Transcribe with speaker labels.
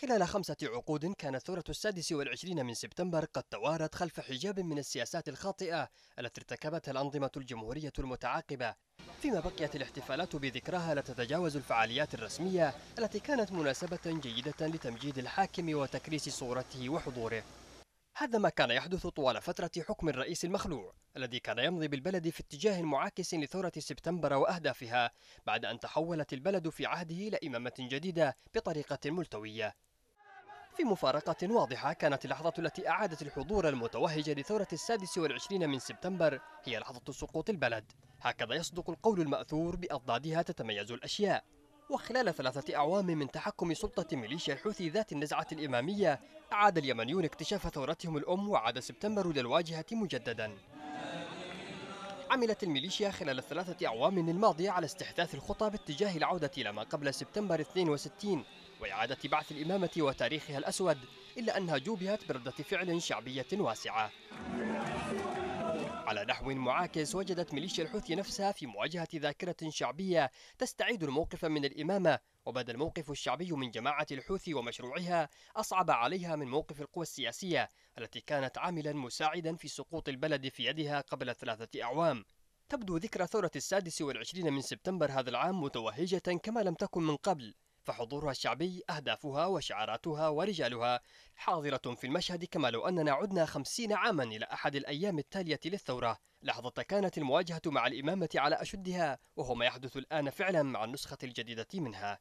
Speaker 1: خلال خمسة عقود كانت ثورة السادس والعشرين من سبتمبر قد توارت خلف حجاب من السياسات الخاطئة التي ارتكبتها الأنظمة الجمهورية المتعاقبة فيما بقيت الاحتفالات بذكراها لا تتجاوز الفعاليات الرسمية التي كانت مناسبة جيدة لتمجيد الحاكم وتكريس صورته وحضوره هذا ما كان يحدث طوال فترة حكم الرئيس المخلوع الذي كان يمضي بالبلد في اتجاه معاكس لثورة سبتمبر وأهدافها بعد أن تحولت البلد في عهده إلى إمامة جديدة بطريقة ملتوية في مفارقة واضحة كانت اللحظة التي أعادت الحضور المتوهج لثورة السادس والعشرين من سبتمبر هي لحظة سقوط البلد هكذا يصدق القول المأثور بأضدادها تتميز الأشياء وخلال ثلاثة أعوام من تحكم سلطة ميليشيا الحوثي ذات النزعة الإمامية أعاد اليمنيون اكتشاف ثورتهم الأم وعاد سبتمبر للواجهة مجددا عملت الميليشيا خلال الثلاثة أعوام الماضية على استحداث الخطى باتجاه العودة إلى ما قبل سبتمبر 62 وإعادة بعث الإمامة وتاريخها الأسود إلا أنها جوبهت بردة فعل شعبية واسعة على نحو معاكس وجدت ميليشيا الحوثي نفسها في مواجهة ذاكرة شعبية تستعيد الموقف من الإمامة وبدا الموقف الشعبي من جماعة الحوثي ومشروعها أصعب عليها من موقف القوى السياسية التي كانت عاملا مساعدا في سقوط البلد في يدها قبل ثلاثة أعوام تبدو ذكرى ثورة السادس والعشرين من سبتمبر هذا العام متوهجة كما لم تكن من قبل فحضورها الشعبي أهدافها وشعاراتها ورجالها حاضرة في المشهد كما لو أننا عدنا خمسين عاما إلى أحد الأيام التالية للثورة لحظة كانت المواجهة مع الإمامة على أشدها وهو ما يحدث الآن فعلا مع النسخة الجديدة منها